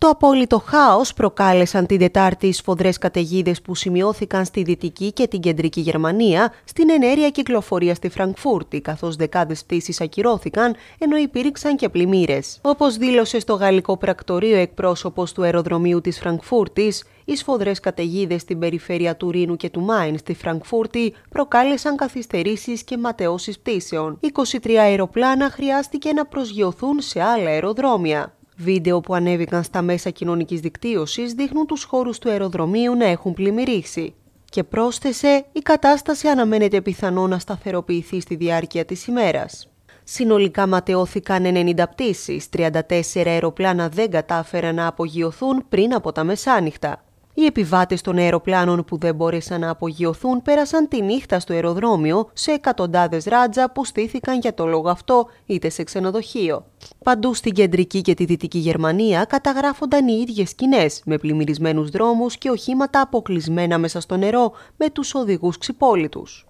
Το απόλυτο χάος προκάλεσαν την Τετάρτη σφοδρές καταιγίδες που σημειώθηκαν στη Δυτική και την Κεντρική Γερμανία, στην ενέργεια κυκλοφορία στη Φραγκφούρτη, καθώς δεκάδες πτήσεις ακυρώθηκαν, ενώ υπήρξαν και πλημμύρες. Όπως δήλωσε στο γαλλικό πρακτορείο εκπρόσωπος του αεροδρομίου της Φραγκφούρτης, οι σφοδρές καταιγίδες στην περιφέρεια του Ρήνου και του Μάιν στη Φραγκφούρτη προκάλεσαν καθυστερήσεις και ματαιώσεις πτήσεων. 23 αεροπλάνα χρειάστηκε να προσγειωθούν σε άλλα αεροδρόμια. Βίντεο που ανέβηκαν στα μέσα κοινωνικής δικτύωσης δείχνουν τους χώρους του αεροδρομίου να έχουν πλημμυρίσει. Και πρόσθεσε, η κατάσταση αναμένεται πιθανό να σταθεροποιηθεί στη διάρκεια της ημέρας. Συνολικά ματαιώθηκαν 90 πτήσεις, 34 αεροπλάνα δεν κατάφεραν να απογειωθούν πριν από τα μεσάνυχτα. Οι επιβάτες των αεροπλάνων που δεν μπόρεσαν να απογειωθούν πέρασαν τη νύχτα στο αεροδρόμιο σε εκατοντάδες ράτζα που στήθηκαν για το λόγο αυτό είτε σε ξενοδοχείο. Παντού στην κεντρική και τη δυτική Γερμανία καταγράφονταν οι ίδιες σκηνές με πλημμυρισμένους δρόμους και οχήματα αποκλεισμένα μέσα στο νερό με τους οδηγούς ξυπόλυτους.